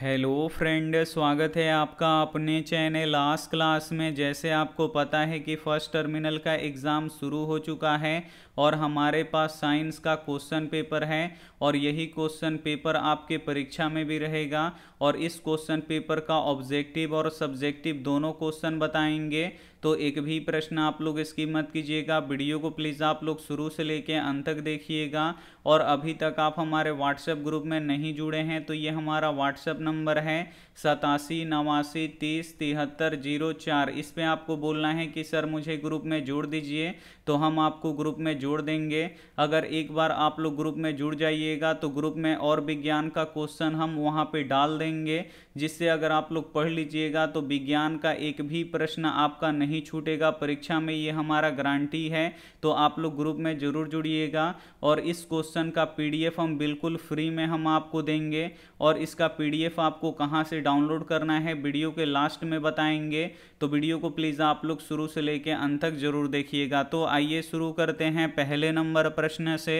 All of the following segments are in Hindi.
हेलो फ्रेंड स्वागत है आपका अपने चैनल लास्ट क्लास में जैसे आपको पता है कि फर्स्ट टर्मिनल का एग्ज़ाम शुरू हो चुका है और हमारे पास साइंस का क्वेश्चन पेपर है और यही क्वेश्चन पेपर आपके परीक्षा में भी रहेगा और इस क्वेश्चन पेपर का ऑब्जेक्टिव और सब्जेक्टिव दोनों क्वेश्चन बताएंगे तो एक भी प्रश्न आप लोग इसकी मत कीजिएगा वीडियो को प्लीज़ आप लोग शुरू से लेके अंत तक देखिएगा और अभी तक आप हमारे व्हाट्सएप ग्रुप में नहीं जुड़े हैं तो ये हमारा व्हाट्सएप नंबर है सतासी नवासी तीस तिहत्तर जीरो चार इस पर आपको बोलना है कि सर मुझे ग्रुप में जोड़ दीजिए तो हम आपको ग्रुप में जोड़ देंगे अगर एक बार आप लोग ग्रुप में जुड़ जाइएगा तो ग्रुप में और विज्ञान का क्वेश्चन हम वहाँ पे डाल देंगे जिससे अगर आप लोग पढ़ लीजिएगा तो विज्ञान का एक भी प्रश्न आपका नहीं छूटेगा परीक्षा में ये हमारा गारंटी है तो आप लोग ग्रुप में ज़रूर जुड़िएगा और इस क्वेश्चन का पी हम बिल्कुल फ्री में हम आपको देंगे और इसका पी आपको कहाँ से डाउनलोड करना है वीडियो के लास्ट में बताएंगे तो वीडियो को प्लीज़ आप लोग शुरू से लेके अंत तक जरूर देखिएगा तो आइए शुरू करते हैं पहले नंबर प्रश्न से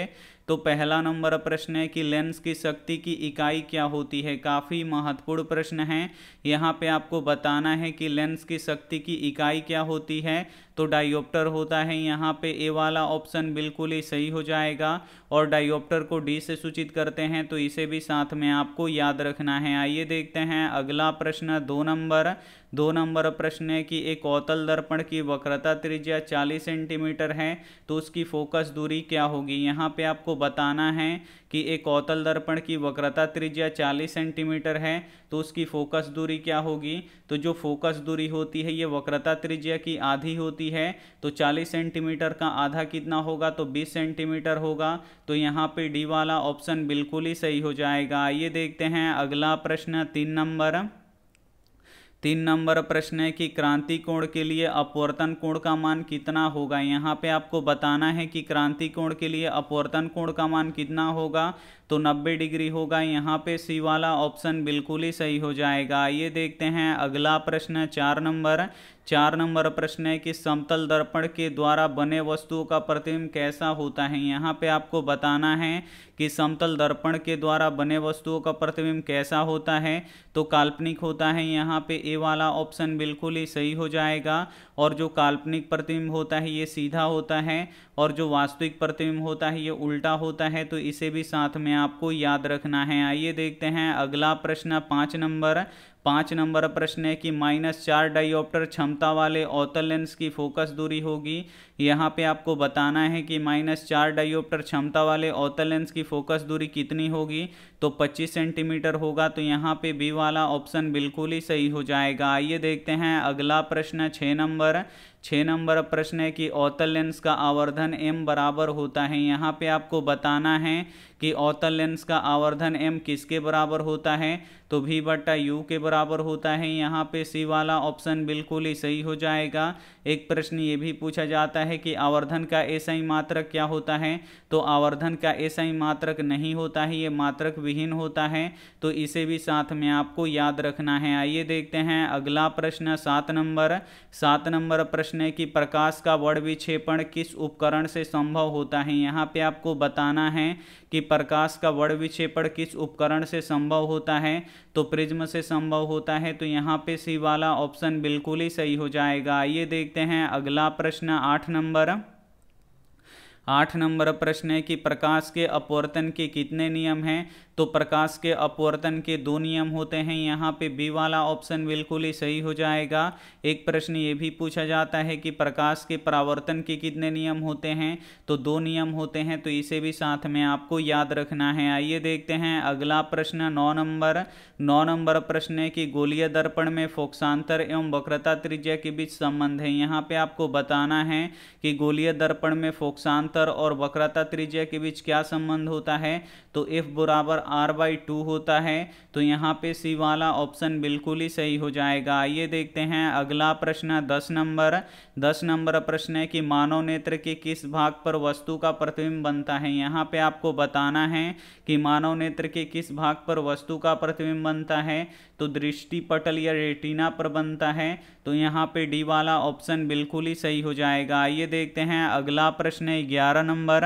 तो पहला नंबर प्रश्न है कि लेंस की शक्ति की इकाई क्या होती है काफ़ी महत्वपूर्ण प्रश्न है यहाँ पे आपको बताना है कि लेंस की शक्ति की इकाई क्या होती है तो डायोप्टर होता है यहाँ पे ए वाला ऑप्शन बिल्कुल ही सही हो जाएगा और डायोप्टर को डी से सूचित करते हैं तो इसे भी साथ में आपको याद रखना है आइए देखते हैं अगला प्रश्न दो नंबर दो नंबर प्रश्न है कि एक औतल दर्पण की वक्रता त्रिज्या 40 सेंटीमीटर है तो उसकी फोकस दूरी क्या होगी यहाँ पे आपको बताना है कि एक औतल दर्पण की वक्रता त्रिज्या 40 सेंटीमीटर है तो उसकी फोकस दूरी क्या होगी तो जो फोकस दूरी होती है ये वक्रता त्रिज्या की आधी होती है तो 40 सेंटीमीटर का आधा कितना होगा तो 20 सेंटीमीटर होगा तो यहाँ पे डी वाला ऑप्शन बिल्कुल ही सही हो जाएगा आइए देखते हैं अगला प्रश्न तीन नंबर तीन नंबर प्रश्न है कि क्रांति कोण के लिए अपवर्तन कोण का मान कितना होगा यहाँ पे आपको बताना है कि क्रांति कोण के लिए अपवर्तन कोण का मान कितना होगा तो 90 डिग्री होगा यहाँ पे सी वाला ऑप्शन बिल्कुल ही सही हो जाएगा ये देखते हैं अगला प्रश्न चार नंबर चार नंबर प्रश्न है कि समतल दर्पण के द्वारा बने वस्तुओं का प्रतिबिंब कैसा होता है यहाँ पे आपको बताना है कि समतल दर्पण के द्वारा बने वस्तुओं का प्रतिबिंब कैसा होता है तो काल्पनिक होता है यहाँ पे ए वाला ऑप्शन बिल्कुल ही सही हो जाएगा और जो काल्पनिक प्रतिबिंब होता है ये सीधा होता है और जो वास्तविक प्रतिबिंब होता है ये उल्टा होता है तो इसे भी साथ में आपको याद रखना है आइए देखते हैं अगला प्रश्न पाँच नंबर पाँच नंबर प्रश्न है कि माइनस चार डाइऑप्टर क्षमता वाले औतल लेंस की फोकस दूरी होगी यहाँ पे आपको बताना है कि माइनस चार डाइऑप्टर क्षमता वाले औतल लेंस की फोकस दूरी कितनी होगी तो 25 सेंटीमीटर होगा तो यहाँ पे बी वाला ऑप्शन बिल्कुल ही सही हो जाएगा आइए देखते हैं अगला प्रश्न छः नंबर छः नंबर प्रश्न है कि औतल लेंस का आवर्धन एम बराबर होता है यहाँ पे आपको बताना है कि अवतल लेंस का आवर्धन एम किसके बराबर होता है तो भी बट्टा यू के बराबर होता है यहाँ पे सी वाला ऑप्शन बिल्कुल ही सही हो जाएगा एक प्रश्न ये भी पूछा जाता है कि आवर्धन का एसआई मात्रक क्या होता है तो आवर्धन का एसआई मात्रक नहीं होता है ये मात्रक विहीन होता है तो इसे भी साथ में आपको याद रखना है आइए देखते हैं अगला प्रश्न सात नंबर सात नंबर प्रश्न है कि प्रकाश का वर्ड विक्षेपण किस उपकरण से संभव होता है यहाँ पे आपको बताना है कि प्रकाश का वर्ण विक्षेपण किस उपकरण से संभव होता है तो प्रिज्म से संभव होता है तो यहाँ पे सी वाला ऑप्शन बिल्कुल ही सही हो जाएगा आइए देखते हैं अगला प्रश्न आठ नंबर आठ नंबर प्रश्न है कि प्रकाश के अपवर्तन के कितने नियम हैं तो प्रकाश के अपवर्तन के दो नियम होते हैं यहाँ पे बी वाला ऑप्शन बिल्कुल ही सही हो जाएगा एक प्रश्न ये भी पूछा जाता है कि प्रकाश के परावर्तन के कितने नियम होते हैं तो दो नियम होते हैं तो इसे भी साथ में आपको याद रखना है आइए देखते हैं अगला प्रश्न नौ नंबर नौ नंबर प्रश्न है कि गोलीय दर्पण में फोक्सांतर एवं वक्रता त्रिज्या के बीच संबंध है यहाँ पे आपको बताना है कि गोलीय दर्पण में फोक्सांतर बहत्तर और वक्रता त्रिज्या के बीच क्या संबंध होता है तो एफ बराबर आर बाई टू होता है तो यहाँ पे सी वाला ऑप्शन बिल्कुल ही सही हो जाएगा आइए देखते हैं अगला प्रश्न दस नंबर दस नंबर प्रश्न है कि मानव नेत्र के किस भाग पर वस्तु का प्रतिबिंब बनता है यहाँ पे आपको बताना है कि मानव नेत्र के किस भाग पर वस्तु का प्रतिबिंब बनता है तो दृष्टि पटल या रेटिना पर बनता है तो यहाँ पे डी वाला ऑप्शन बिल्कुल ही सही हो जाएगा आइए देखते हैं अगला प्रश्न है ग्यारह नंबर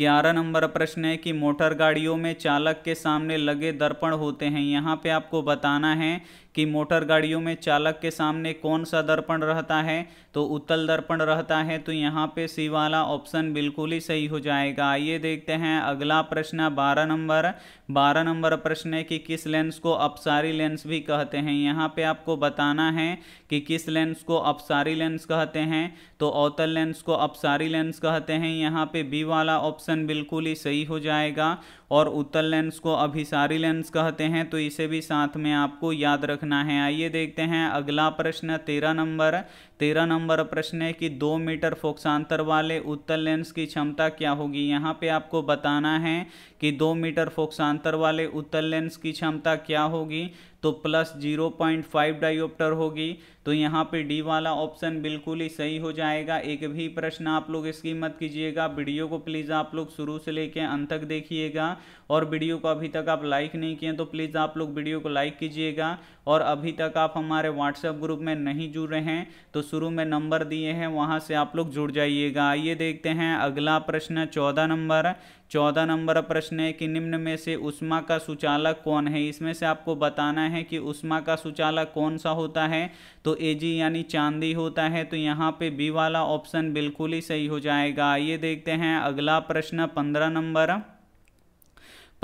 ग्यारह नंबर प्रश्न है कि मोटर गाड़ियों में चालक के सामने लगे दर्पण होते हैं यहाँ पे आपको बताना है कि मोटर गाड़ियों में चालक के सामने कौन सा दर्पण रहता है तो उत्तल दर्पण रहता है तो यहाँ पे सी वाला ऑप्शन बिल्कुल ही सही हो जाएगा आइए देखते हैं अगला प्रश्न बारह नंबर बारह नंबर प्रश्न है कि किस लेंस को अपसारी लेंस भी कहते हैं यहाँ पे आपको बताना है कि किस लेंस को अपसारी लेंस कहते हैं तो अवतल लेंस को अपसारी लेंस कहते हैं यहाँ पे बी वाला ऑप्शन बिल्कुल ही सही हो जाएगा और उत्तल लेंस को अभिसारी लेंस कहते हैं तो इसे भी साथ में आपको याद रखना है आइए देखते हैं अगला प्रश्न तेरह नंबर तेरह नंबर प्रश्न है कि दो मीटर फोक्सांतर वाले उत्तल लेंस की क्षमता क्या होगी यहाँ पे आपको बताना है कि दो मीटर फोक्सांतर वाले उत्तल लेंस की क्षमता क्या होगी तो plus zero point five dioptre होगी तो यहाँ पे डी वाला ऑप्शन बिल्कुल ही सही हो जाएगा एक भी प्रश्न आप लोग इसकी मत कीजिएगा वीडियो को प्लीज़ आप लोग शुरू से लेके अंत तक देखिएगा और वीडियो को अभी तक आप लाइक नहीं किए तो प्लीज़ आप लोग वीडियो को लाइक कीजिएगा और अभी तक आप हमारे व्हाट्सएप ग्रुप में नहीं जुड़ रहे हैं तो शुरू में नंबर दिए हैं वहाँ से आप लोग जुड़ जाइएगा आइए देखते हैं अगला प्रश्न चौदह नंबर चौदह नंबर प्रश्न है कि निम्न में से उष्मा का सुचालक कौन है इसमें से आपको बताना है कि उष्मा का सुचालक कौन सा होता है तो एजी यानी चांदी होता है तो यहाँ पे बी वाला ऑप्शन बिल्कुल ही सही हो जाएगा आइए देखते हैं अगला प्रश्न पंद्रह नंबर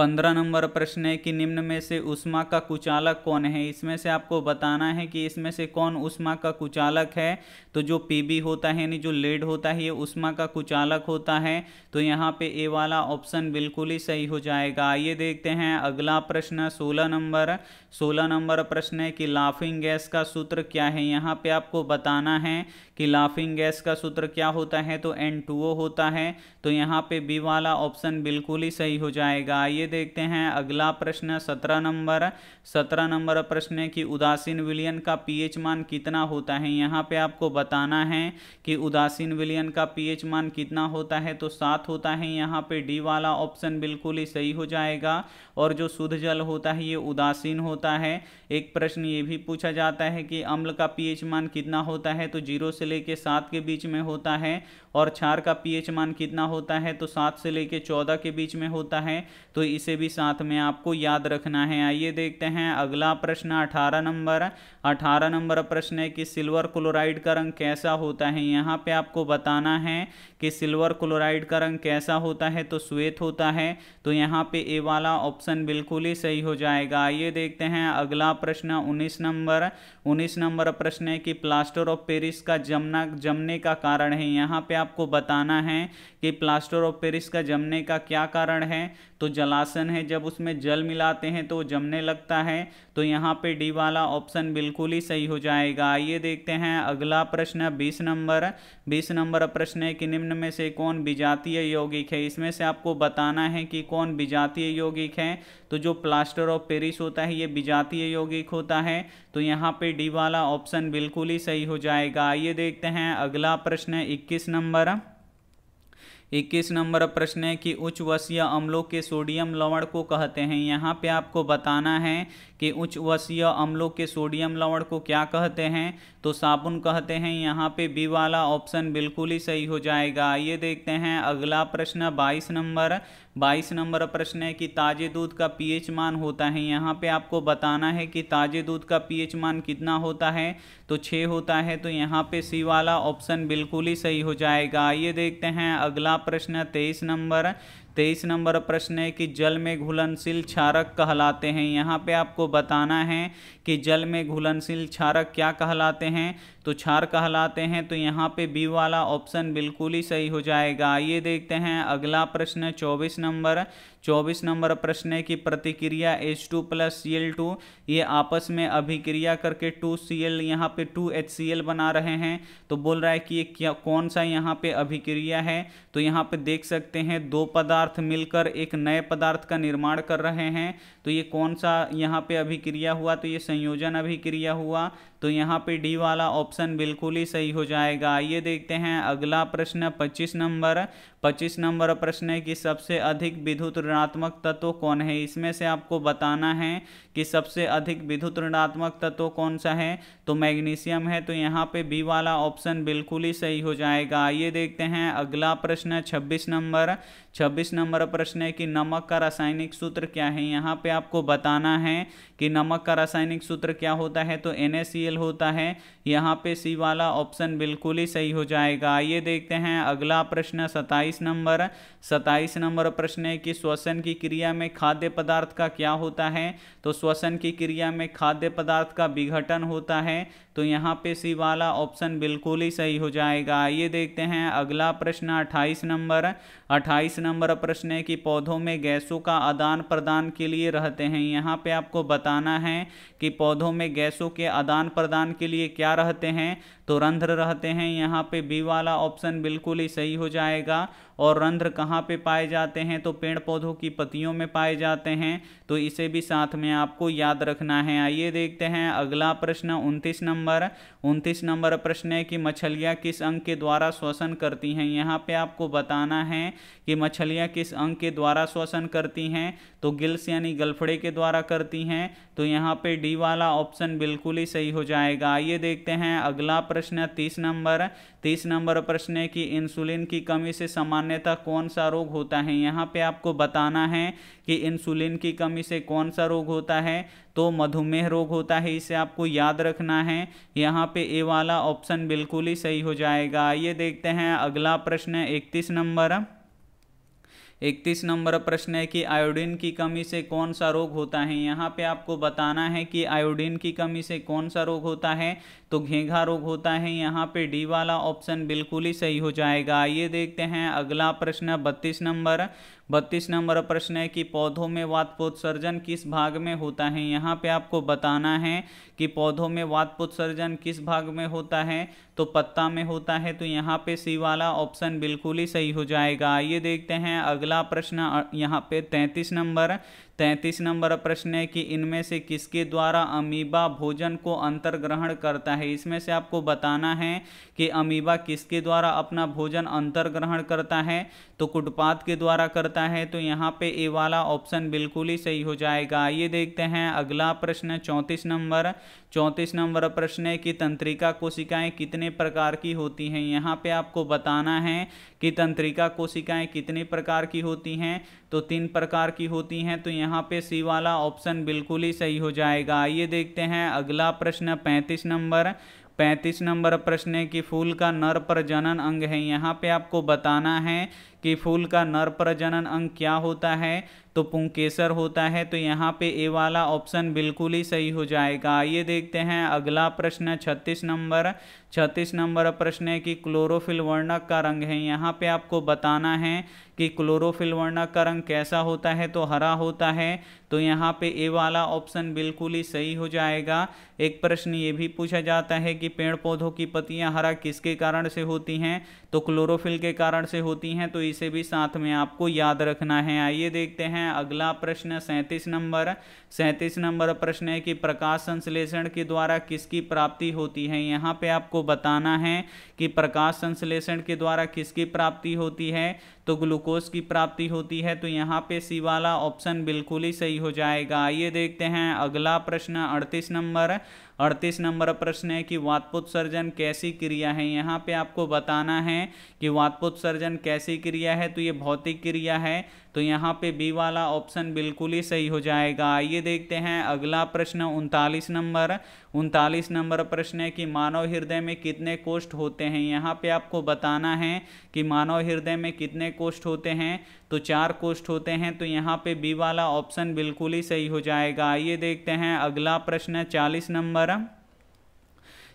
पंद्रह नंबर प्रश्न है कि निम्न में से उष्मा का कुचालक कौन है इसमें से आपको बताना है कि इसमें से कौन उष्मा का कुचालक है तो जो पी होता है यानी जो लेड होता है ये उष्मा का कुचालक होता है तो यहाँ पे ए वाला ऑप्शन बिल्कुल ही सही हो जाएगा आइए देखते हैं अगला प्रश्न सोलह नंबर सोलह नंबर प्रश्न है कि लाफिंग गैस का सूत्र क्या है यहाँ पे आपको बताना है कि लाफिंग गैस का सूत्र क्या होता है तो एन होता है तो यहाँ पे बी वाला ऑप्शन बिल्कुल ही सही हो जाएगा आइए देखते हैं अगला प्रश्न सत्रह नंबर सत्रह नंबर प्रश्न है कि उदासीन विलियन का पीएच मान कितना होता है यहाँ पे आपको बताना है कि उदासीन विलियन का पीएच मान कितना होता है तो सात होता है यहाँ पे डी वाला ऑप्शन बिल्कुल ही सही हो जाएगा और जो शुद्ध जल होता है ये उदासीन होता है एक प्रश्न ये भी पूछा जाता है कि अम्ल का पी मान कितना होता है तो जीरो से लेके सात के बीच में होता है और क्षार का पी मान कितना होता है तो सात से लेके चौदह के बीच में होता है तो इस इसे भी साथ में आपको याद रखना है आइए देखते हैं अगला प्रश्न अठारह नंबर अठारह नंबर प्रश्न है कि सिल्वर क्लोराइड का रंग कैसा होता है यहाँ पे आपको बताना है कि सिल्वर क्लोराइड का रंग कैसा होता है तो श्वेत होता है तो यहाँ पे ए वाला ऑप्शन बिल्कुल ही सही हो जाएगा आइए देखते हैं अगला प्रश्न उन्नीस नंबर उन्नीस नंबर प्रश्न है कि प्लास्टर ऑफ पेरिस का जमना जमने का कारण है यहाँ पे आपको बताना है कि प्लास्टर ऑफ पेरिस का जमने का क्या कारण है तो जलासन है जब उसमें जल मिलाते हैं तो जमने लगता है तो यहाँ पे डी वाला ऑप्शन बिल्कुल बिल्कुल ही सही हो जाएगा आइए देखते हैं अगला प्रश्न बीस नंबर बीस नंबर प्रश्न है कि निम्न में से कौन विजातीय यौगिक है इसमें से आपको बताना है कि कौन विजातीय यौगिक है तो जो प्लास्टर ऑफ पेरिस होता है ये विजातीय यौगिक होता है तो यहाँ पे डी वाला ऑप्शन बिल्कुल ही सही हो जाएगा आइए देखते हैं अगला प्रश्न इक्कीस नंबर इक्कीस नंबर प्रश्न है कि उच्च वसीय अम्लों के सोडियम लवण को कहते हैं यहाँ पे आपको बताना है कि उच्च वसीय अम्लों के सोडियम लवण को क्या कहते हैं तो साबुन कहते हैं यहाँ पे बी वाला ऑप्शन बिल्कुल ही सही हो जाएगा आइए देखते हैं अगला प्रश्न बाईस नंबर बाईस नंबर प्रश्न है कि ताजे दूध का पीएच मान होता है यहाँ पे आपको बताना है कि ताजे दूध का पीएच मान कितना होता है तो छः होता है तो यहाँ पे सी वाला ऑप्शन बिल्कुल ही सही हो जाएगा आइए देखते हैं अगला प्रश्न तेईस नंबर तेईस नंबर प्रश्न है कि जल में घुलनशील क्षारक कहलाते हैं यहाँ पे आपको बताना है कि जल में घुलनशील क्षारक क्या कहलाते हैं तो क्षार कहलाते हैं तो यहाँ पे बी वाला ऑप्शन बिल्कुल ही सही हो जाएगा आइए देखते हैं अगला प्रश्न चौबीस नंबर चौबीस नंबर प्रश्न है कि प्रतिक्रिया H two plus C L two ये आपस में अभिक्रिया करके टू सी एल यहाँ पे टू एच सी एल बना रहे हैं तो बोल रहा है कि ये क्या कौन सा यहाँ पे अभिक्रिया है तो यहाँ पे देख सकते हैं दो पदार्थ मिलकर एक नए पदार्थ का निर्माण कर रहे हैं तो ये कौन सा यहाँ पे अभिक्रिया हुआ तो ये संयोजन अभिक्रिया हुआ तो यहाँ पे डी वाला ऑप्शन बिल्कुल ही सही हो जाएगा आइए देखते हैं अगला प्रश्न 25 नंबर 25 नंबर प्रश्न है कि सबसे अधिक विद्युत ऋणात्मक तत्व कौन है इसमें से आपको बताना है कि सबसे अधिक विद्युत ऋणात्मक तत्व कौन सा है तो मैग्नीशियम है तो यहाँ पे बी वाला ऑप्शन बिल्कुल ही सही हो जाएगा आइए देखते हैं अगला प्रश्न छब्बीस नंबर छब्बीस नंबर प्रश्न है कि नमक का रासायनिक सूत्र क्या है यहाँ पे आपको बताना है कि नमक का रासायनिक सूत्र क्या होता है तो एन होता है यहाँ पे सी वाला ऑप्शन बिल्कुल ही सही हो जाएगा आइए देखते हैं अगला प्रश्न सत्ताईस नंबर सत्ताईस नंबर प्रश्न है कि स्व श्वसन की क्रिया में खाद्य पदार्थ का क्या होता है तो श्वसन की क्रिया में खाद्य पदार्थ का विघटन होता है तो यहाँ पे सी वाला ऑप्शन बिल्कुल ही सही हो जाएगा आइए देखते हैं अगला प्रश्न अट्ठाईस नंबर अट्ठाईस नंबर प्रश्न है कि पौधों में गैसों का आदान प्रदान के लिए रहते हैं यहाँ पे आपको बताना है कि पौधों में गैसों के आदान प्रदान के लिए क्या रहते हैं तो रंध्र रहते हैं यहाँ पे बी वाला ऑप्शन बिल्कुल ही सही हो जाएगा और रंध्र कहाँ पे पाए जाते हैं तो पेड़ पौधों की पत्तियों में पाए जाते हैं तो इसे भी साथ में आपको याद रखना है आइए देखते हैं अगला प्रश्न उनतीस नंबर उनतीस नंबर प्रश्न है कि मछलियाँ किस अंग के द्वारा श्वसन करती हैं यहाँ पे आपको बताना है कि मछलियाँ किस अंग के द्वारा श्वसन करती हैं तो गिल्स यानी गलफड़े के द्वारा करती हैं तो यहाँ पे डी वाला ऑप्शन बिल्कुल ही सही हो जाएगा आइए देखते हैं अगला प्रश्न तीस नंबर तीस नंबर प्रश्न है कि इंसुलिन की कमी से सामान्यतः कौन सा रोग होता है यहाँ पे आपको बताना है कि इंसुलिन की कमी आदमी से कौन सा रोग होता है तो मधुमेह रोग होता है इसे आपको याद रखना है यहाँ पे ए वाला ऑप्शन बिल्कुल ही सही हो जाएगा आइए देखते हैं अगला प्रश्न है इकतीस नंबर इकतीस नंबर प्रश्न है कि आयोडीन की कमी से कौन सा रोग होता है यहाँ पे आपको बताना है कि आयोडीन की कमी से कौन सा रोग होता है तो घेघा रोग होता है यहाँ पे डी वाला ऑप्शन बिल्कुल ही सही हो जाएगा आइए देखते हैं अगला प्रश्न बत्तीस नंबर बत्तीस नंबर प्रश्न है कि पौधों में वातपोत्सर्जन किस भाग में होता है यहाँ पे आपको बताना है कि पौधों में वातपोत्सर्जन किस भाग में होता है तो पत्ता में होता है तो यहाँ पे सी वाला ऑप्शन बिल्कुल ही सही हो जाएगा आइए देखते हैं अगला प्रश्न यहाँ पे तैंतीस नंबर तैंतीस नंबर प्रश्न है कि इनमें से किसके द्वारा अमीबा भोजन को अंतर्ग्रहण करता है इसमें से आपको बताना है कि अमीबा किसके द्वारा अपना भोजन अंतर्ग्रहण करता है तो कुटपात के द्वारा करता है तो यहाँ पे ए वाला ऑप्शन बिल्कुल ही सही हो जाएगा आइए देखते हैं अगला प्रश्न चौंतीस नंबर चौंतीस नंबर प्रश्न है कि तंत्रिका कोशिकाएँ कितने प्रकार की होती हैं यहाँ पर आपको बताना है कि तंत्रिका कोशिकाएँ कितने प्रकार की होती हैं तो तीन प्रकार की होती हैं तो यहाँ पे सी वाला ऑप्शन बिल्कुल ही सही हो जाएगा आइए देखते हैं अगला प्रश्न पैंतीस नंबर पैंतीस नंबर प्रश्न है कि फूल का नर प्रजनन अंग है यहाँ पे आपको बताना है कि फूल का नर प्रजनन अंग क्या होता है तो पुंकेसर होता है तो यहाँ पे ए वाला ऑप्शन बिल्कुल ही सही हो जाएगा आइए देखते हैं अगला प्रश्न छत्तीस नंबर छत्तीस नंबर प्रश्न है कि क्लोरोफिल वर्णक का रंग है यहाँ पे आपको बताना है कि क्लोरोफिल वर्णक का रंग कैसा होता है तो हरा होता है तो यहाँ पे ए वाला ऑप्शन बिल्कुल ही सही हो जाएगा एक प्रश्न ये भी पूछा जाता है कि पेड़ पौधों की पत्तियाँ हरा किसके कारण से होती हैं तो क्लोरोफिल के कारण से होती हैं तो इसे भी साथ में आपको याद रखना है आइए देखते हैं अगला प्रश्न सैंतीस नंबर सैंतीस नंबर प्रश्न है कि प्रकाश संश्लेषण के द्वारा किसकी प्राप्ति होती है यहाँ पे आपको बताना है कि प्रकाश संश्लेषण के द्वारा किसकी प्राप्ति होती है तो ग्लूकोज की प्राप्ति होती है तो यहाँ पे सी वाला ऑप्शन बिल्कुल ही सही हो जाएगा आइए देखते हैं अगला प्रश्न अड़तीस नंबर अड़तीस नंबर प्रश्न है कि वातपोत्सर्जन कैसी क्रिया है यहाँ पे आपको बताना है कि वातपोत्सर्जन कैसी क्रिया है तो ये भौतिक क्रिया है तो यहाँ पे बी वाला ऑप्शन बिल्कुल ही सही हो जाएगा आइए देखते हैं अगला प्रश्न उनतालीस नंबर उनतालीस नंबर प्रश्न है कि मानव हृदय में कितने कोष्ठ होते हैं यहाँ पे आपको बताना है कि मानव हृदय में कितने कोष्ठ होते हैं तो चार कोष्ठ होते हैं तो यहाँ पे बी वाला ऑप्शन बिल्कुल ही सही हो जाएगा आइए देखते हैं अगला प्रश्न चालीस नंबर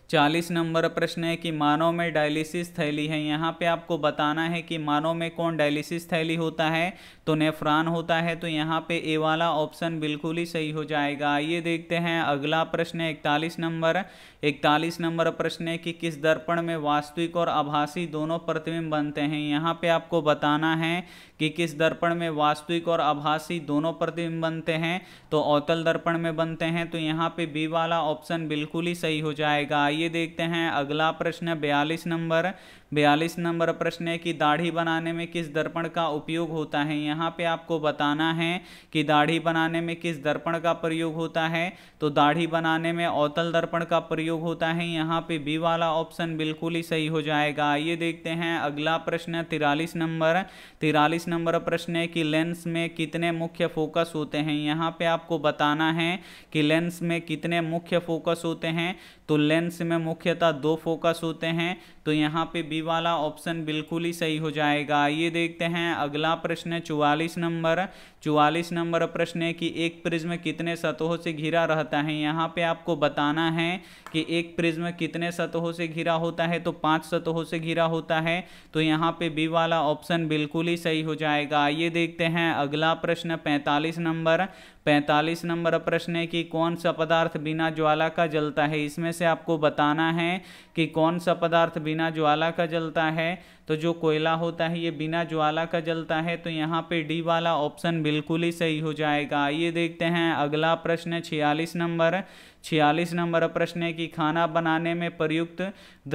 चालीस नंबर प्रश्न है कि मानव में डायलिसिस थैली है यहाँ पे आपको बताना है कि मानव में कौन डायलिसिस थैली होता है तो नेफ्रान होता है तो यहाँ पे ए वाला ऑप्शन बिल्कुल ही सही हो जाएगा आइए देखते हैं अगला प्रश्न है इकतालीस नंबर इकतालीस नंबर प्रश्न है कि किस दर्पण में वास्तविक और आभासी दोनों प्रतिबिंब बनते हैं यहाँ पे आपको बताना है कि किस दर्पण में वास्तविक और आभासी दोनों प्रतिबिंब बनते हैं तो अवतल दर्पण में बनते हैं तो यहाँ पे बी वाला ऑप्शन बिल्कुल ही सही हो जाएगा आइए देखते हैं अगला प्रश्न बयालीस नंबर बयालीस नंबर प्रश्न है कि दाढ़ी बनाने में किस दर्पण का उपयोग होता है यहाँ पे आपको बताना है कि दाढ़ी बनाने में किस दर्पण का प्रयोग होता है तो दाढ़ी बनाने में अवतल दर्पण का प्रयोग होता है यहाँ पे बी वाला ऑप्शन बिल्कुल ही सही हो जाएगा आइए देखते हैं अगला प्रश्न तिरालीस नंबर तिरालीस नंबर प्रश्न है कि लेंस में कितने मुख्य फोकस होते हैं यहाँ पर आपको बताना है कि लेंस में कितने मुख्य फोकस होते हैं तो लेंस में मुख्यतः दो फोकस होते हैं तो यहाँ पे बी वाला ऑप्शन बिल्कुल ही सही हो जाएगा ये देखते हैं अगला प्रश्न है चौवालीस नंबर चौवालीस नंबर प्रश्न है कि एक प्रिज्म कितने सतहों से घिरा रहता है यहाँ पे आपको बताना है कि एक प्रिज्म कितने सतहों से घिरा होता है तो पांच सतहों से घिरा होता है तो यहाँ पे बी वाला ऑप्शन बिल्कुल ही सही हो जाएगा ये देखते हैं अगला प्रश्न पैंतालीस नंबर पैंतालीस नंबर प्रश्न है कि कौन सा पदार्थ बिना ज्वाला का जलता है इसमें से आपको बताना है कि कौन सा पदार्थ बिना बिना ज्वाला का जलता है तो जो कोयला होता है ये बिना ज्वाला का जलता है तो यहाँ पे डी वाला ऑप्शन बिल्कुल ही सही हो जाएगा आइए देखते हैं अगला प्रश्न छियालीस नंबर छियालीस नंबर प्रश्न है कि खाना बनाने में प्रयुक्त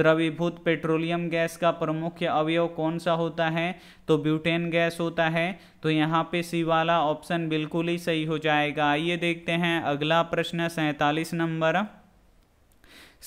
द्रवीभूत पेट्रोलियम गैस का प्रमुख अवयव कौन सा होता है तो ब्यूटेन गैस होता है तो यहाँ पे सी वाला ऑप्शन बिल्कुल ही सही हो जाएगा आइए देखते हैं अगला प्रश्न सैंतालीस नंबर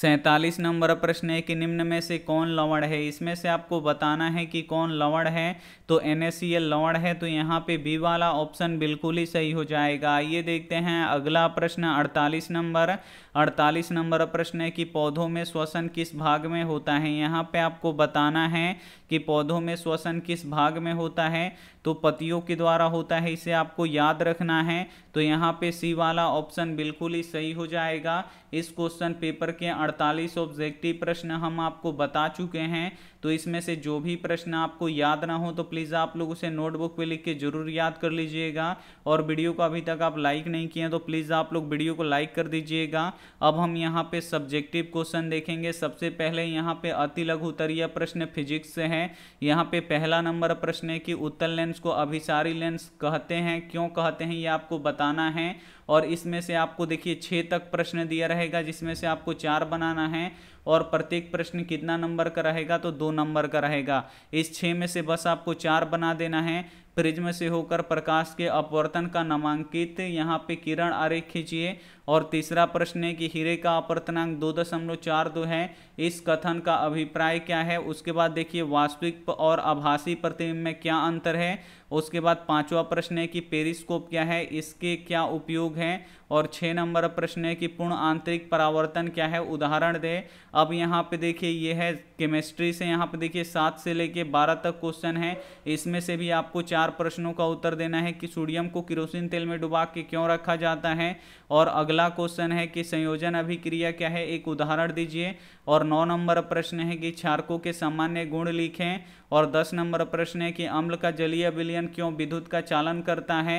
सैंतालीस नंबर प्रश्न है कि निम्न में से कौन लवण है इसमें से आपको बताना है कि कौन लवण है तो एन लवण है तो यहाँ पे बी वाला ऑप्शन बिल्कुल ही सही हो जाएगा आइए देखते हैं अगला प्रश्न अड़तालीस नंबर अड़तालीस नंबर प्रश्न है कि पौधों में श्वसन किस भाग में होता है यहाँ पे आपको बताना है कि पौधों में श्वसन किस भाग में होता है तो पतियों के द्वारा होता है इसे आपको याद रखना है तो यहाँ पे सी वाला ऑप्शन बिल्कुल ही सही हो जाएगा इस क्वेश्चन पेपर के 48 ऑब्जेक्टिव प्रश्न हम आपको बता चुके हैं तो इसमें से जो भी प्रश्न आपको याद ना हो तो प्लीज़ आप लोग उसे नोटबुक पे लिख के जरूर याद कर लीजिएगा और वीडियो को अभी तक आप लाइक नहीं किए तो प्लीज़ आप लोग वीडियो को लाइक कर दीजिएगा अब हम यहाँ पे सब्जेक्टिव क्वेश्चन देखेंगे सबसे पहले यहाँ पे अति लघु उत्तरीय प्रश्न फिजिक्स से है यहाँ पे पहला नंबर प्रश्न है कि उत्तर लेंस को अभिसारी लेंस कहते हैं क्यों कहते हैं ये आपको बताना है और इसमें से आपको देखिए छः तक प्रश्न दिया रहेगा जिसमें से आपको चार बनाना है और प्रत्येक प्रश्न कितना नंबर का रहेगा तो दो नंबर का रहेगा इस छः में से बस आपको चार बना देना है प्रिज्म से होकर प्रकाश के अपवर्तन का नामांकित यहाँ पे किरण आरेख खींचिए और तीसरा प्रश्न है कि हीरे का अपवर्तनांक दो दशमलव चार दो है इस कथन का अभिप्राय क्या है उसके बाद देखिए वास्तविक और आभासी प्रतिबिंब में क्या अंतर है उसके बाद पांचवा प्रश्न है कि पेरिस्कोप क्या है इसके क्या उपयोग हैं और छः नंबर प्रश्न है कि पूर्ण आंतरिक परावर्तन क्या है उदाहरण दें अब यहाँ पे देखिए ये है केमिस्ट्री से यहाँ पे देखिए सात से लेके बारह तक क्वेश्चन है इसमें से भी आपको चार प्रश्नों का उत्तर देना है कि सोडियम को किरोसिन तेल में डुबा के क्यों रखा जाता है और अगला क्वेश्चन है कि संयोजन अभिक्रिया क्या है एक उदाहरण दीजिए और नौ नंबर प्रश्न है कि छारकों के सामान्य गुण लिखें और दस नंबर प्रश्न है कि अम्ल का जलीय विलयन क्यों विद्युत का चालन करता है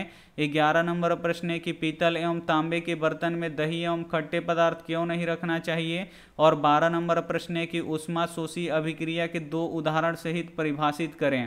ग्यारह नंबर प्रश्न है कि पीतल एवं तांबे के बर्तन में दही एवं खट्टे पदार्थ क्यों नहीं रखना चाहिए और बारह नंबर प्रश्न है कि उष्मा शोषी अभिक्रिया के दो उदाहरण सहित परिभाषित करें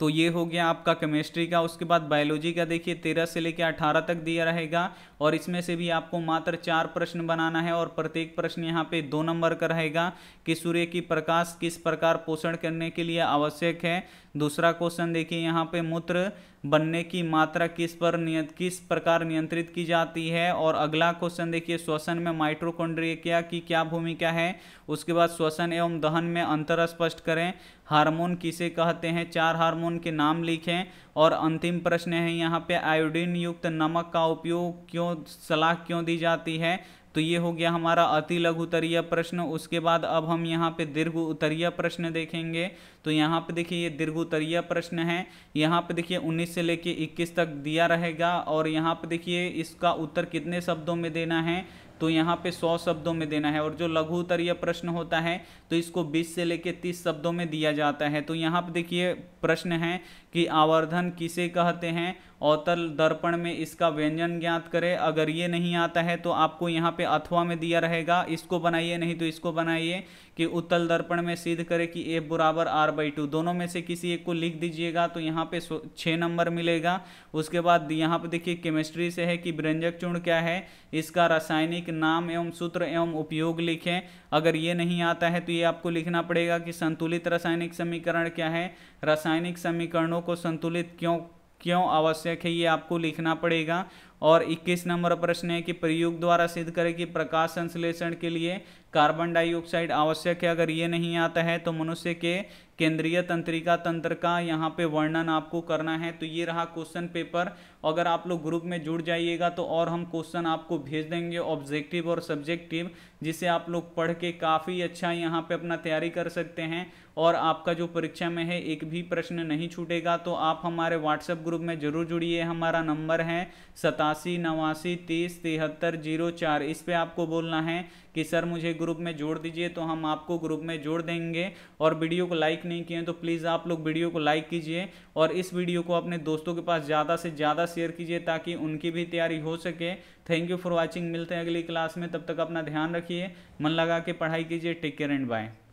तो ये हो गया आपका केमिस्ट्री का उसके बाद बायोलॉजी का देखिए तेरह से लेकर अठारह तक दिया रहेगा और इसमें से भी आपको मात्र चार प्रश्न बनाना है और प्रत्येक प्रश्न यहाँ पे दो नंबर का रहेगा कि सूर्य की प्रकाश किस प्रकार पोषण करने के लिए आवश्यक है दूसरा क्वेश्चन देखिए यहाँ पे मूत्र बनने की मात्रा किस पर नियत किस प्रकार नियंत्रित की जाती है और अगला क्वेश्चन देखिए श्वसन में माइट्रोकॉन्ड्रिया की क्या भूमिका है उसके बाद श्वसन एवं दहन में अंतर स्पष्ट करें हार्मोन किसे कहते हैं चार हार्मोन के नाम लिखें और अंतिम प्रश्न है यहाँ पे आयोडीन युक्त नमक का उपयोग क्यों सलाह क्यों दी जाती है तो ये हो गया हमारा अति लघु उत्तरीय प्रश्न उसके बाद अब हम यहाँ पे दीर्घ उत्तरीय प्रश्न देखेंगे तो यहाँ पे देखिए ये दीर्घ उत्तरीय प्रश्न है यहाँ पे देखिए 19 से लेके 21 तक दिया रहेगा और यहाँ पे देखिए इसका उत्तर कितने शब्दों में देना है तो यहाँ पे सौ शब्दों में देना है और जो लघु उत्तरीय प्रश्न होता है तो इसको बीस से लेके तीस शब्दों में दिया जाता है तो यहाँ पे देखिए प्रश्न है कि आवर्धन किसे कहते हैं अवतल दर्पण में इसका व्यंजन ज्ञात करें अगर ये नहीं आता है तो आपको यहाँ पे अथवा में दिया रहेगा इसको बनाइए नहीं तो इसको बनाइए कि उत्तल दर्पण में सिद्ध करें कि ए बराबर आर बाई टू दोनों में से किसी एक को लिख दीजिएगा तो यहाँ पे छः नंबर मिलेगा उसके बाद यहाँ पे देखिए केमिस्ट्री से है कि व्यंजक चूर्ण क्या है इसका रासायनिक नाम एवं सूत्र एवं उपयोग लिखें अगर ये नहीं आता है तो ये आपको लिखना पड़ेगा कि संतुलित रासायनिक समीकरण क्या है रासायनिक समीकरणों को संतुलित क्यों क्यों आवश्यक है ये आपको लिखना पड़ेगा और 21 नंबर प्रश्न है कि प्रयोग द्वारा सिद्ध करें कि प्रकाश संश्लेषण के लिए कार्बन डाइऑक्साइड आवश्यक है अगर ये नहीं आता है तो मनुष्य के केंद्रीय तंत्रिका तंत्र का यहाँ पे वर्णन आपको करना है तो ये रहा क्वेश्चन पेपर अगर आप लोग ग्रुप में जुड़ जाइएगा तो और हम क्वेश्चन आपको भेज देंगे ऑब्जेक्टिव और सब्जेक्टिव जिसे आप लोग पढ़ के काफ़ी अच्छा यहाँ पे अपना तैयारी कर सकते हैं और आपका जो परीक्षा में है एक भी प्रश्न नहीं छूटेगा तो आप हमारे व्हाट्सएप ग्रुप में जरूर जुड़िए हमारा नंबर है सतासी नवासी तीस तिहत्तर जीरो चार इस पर आपको बोलना है कि सर मुझे ग्रुप में जोड़ दीजिए तो हम आपको ग्रुप में जोड़ देंगे और वीडियो को लाइक नहीं किए हैं तो प्लीज़ आप लोग वीडियो को लाइक कीजिए और इस वीडियो को अपने दोस्तों के पास ज़्यादा से ज़्यादा शेयर कीजिए ताकि उनकी भी तैयारी हो सके थैंक यू फॉर वॉचिंग मिलते हैं अगली क्लास में तब तक अपना ध्यान रखिए मन लगा के पढ़ाई कीजिए टेक केयर एंड बाय